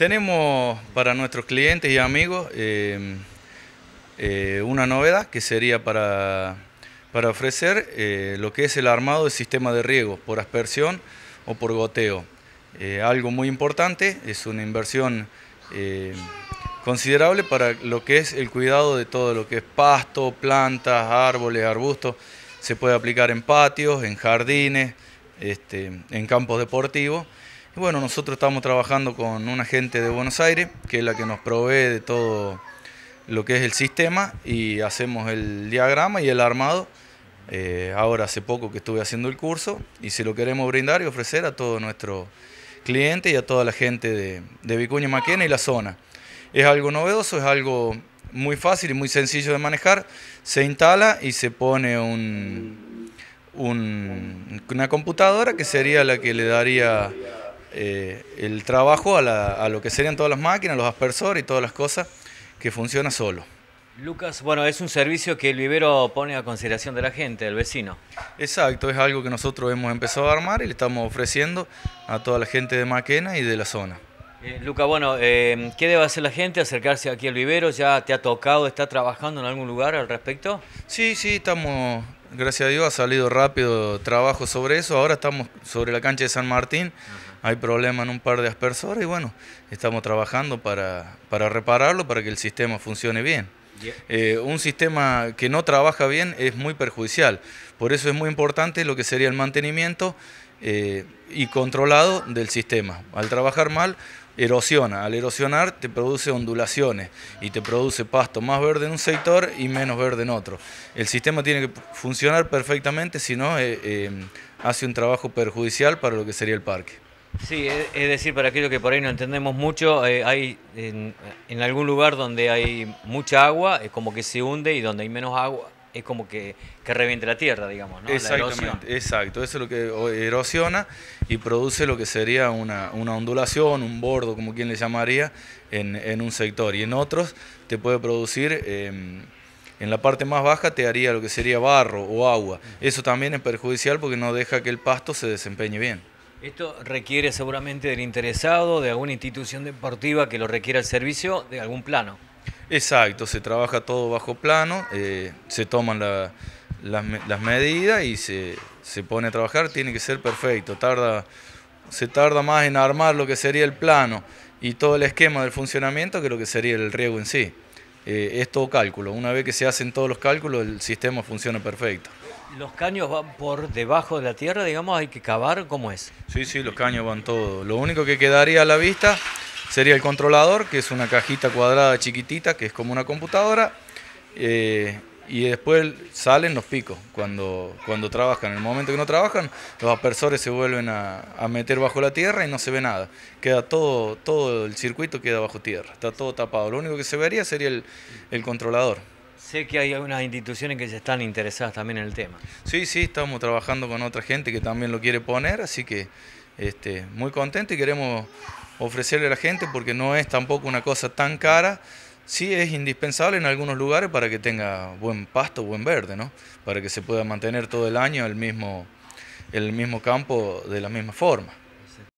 Tenemos para nuestros clientes y amigos eh, eh, una novedad que sería para, ofrecer eh, lo que es el armado del sistema de riego por aspersión o por goteo. algo muy importante, es una inversión considerable para lo que es el cuidado de todo lo que es pasto, plantas, árboles, arbustos. Se puede aplicar en patios, en jardines, este, en campos deportivos bueno, nosotros estamos trabajando con una gente de Buenos Aires, que es la que nos provee de todo lo que es el sistema y hacemos el diagrama y el armado. Eh, ahora hace poco que estuve haciendo el curso y se lo queremos brindar y ofrecer a todo nuestro cliente y a toda la gente de, de Vicuña Maquena y la zona. Es algo novedoso, es algo muy fácil y muy sencillo de manejar. Se instala y se pone un, un, una computadora que sería la que le daría eh, el trabajo a, lo que serían todas las máquinas, los aspersores y todas las cosas que funciona solo. Lucas, bueno, es un servicio que el vivero pone a consideración de la gente, del vecino. Exacto, es algo que nosotros hemos empezado a armar y le estamos ofreciendo a toda la gente de Maquena y de la zona. Eh, Lucas, bueno, eh, ¿qué debe hacer la gente? Acercarse aquí al vivero, ¿ya te ha tocado, está trabajando en algún lugar al respecto? Sí, sí, estamos, gracias a Dios, ha salido rápido trabajo sobre eso. Ahora estamos sobre la cancha de San Martín hay problema en un par de aspersores y bueno, estamos trabajando para, para repararlo, para que el sistema funcione bien. Eh, un sistema que no trabaja bien es muy perjudicial, por eso es muy importante lo que sería el mantenimiento eh, y controlado del sistema. Al trabajar mal, erosiona. Al erosionar te produce ondulaciones y te produce pasto más verde en un sector y menos verde en otro. El sistema tiene que funcionar perfectamente, si no eh, hace un trabajo perjudicial para lo que sería el parque. Sí, es decir, para aquellos que por ahí no entendemos mucho, eh, hay en, algún lugar donde hay mucha agua, es como que se hunde y donde hay menos agua, es como que, que reviente la tierra, digamos, ¿no? Exactamente, exacto. Eso es lo que erosiona y produce lo que sería una, ondulación, un bordo, como quien le llamaría, en, un sector. Y en otros te puede producir... Em, en la parte más baja te haría lo que sería barro o agua. Eso también es perjudicial porque no deja que el pasto se desempeñe bien. Esto requiere seguramente del interesado, de alguna institución deportiva que lo requiera el servicio, de algún plano. Exacto, se trabaja todo bajo plano, eh, se toman las, medidas y se, pone a trabajar, tiene que ser perfecto, tarda, se tarda más en armar lo que sería el plano y todo el esquema del funcionamiento que lo que sería el riego en sí. Eh, es todo cálculo, una vez que se hacen todos los cálculos el sistema funciona perfecto. ¿Los caños van por debajo de la tierra, digamos? ¿Hay que cavar? ¿Cómo es? Sí, sí, los caños van todos. Lo único que quedaría a la vista sería el controlador, que es una cajita cuadrada chiquitita, que es como una computadora. Eh, y después salen los picos cuando, cuando trabajan. En el momento que no trabajan, los aspersores se vuelven a, meter bajo la tierra y no se ve nada. Queda todo, todo el circuito queda bajo tierra, está todo tapado. Lo único que se vería sería el controlador. Sé que hay algunas instituciones que están interesadas también en el tema. Sí, sí, estamos trabajando con otra gente que también lo quiere poner, así que este, muy contento y queremos ofrecerle a la gente porque no es tampoco una cosa tan cara. Sí es indispensable en algunos lugares para que tenga buen pasto, buen verde, ¿no? Para que se pueda mantener todo el año el mismo, el mismo campo de la misma forma.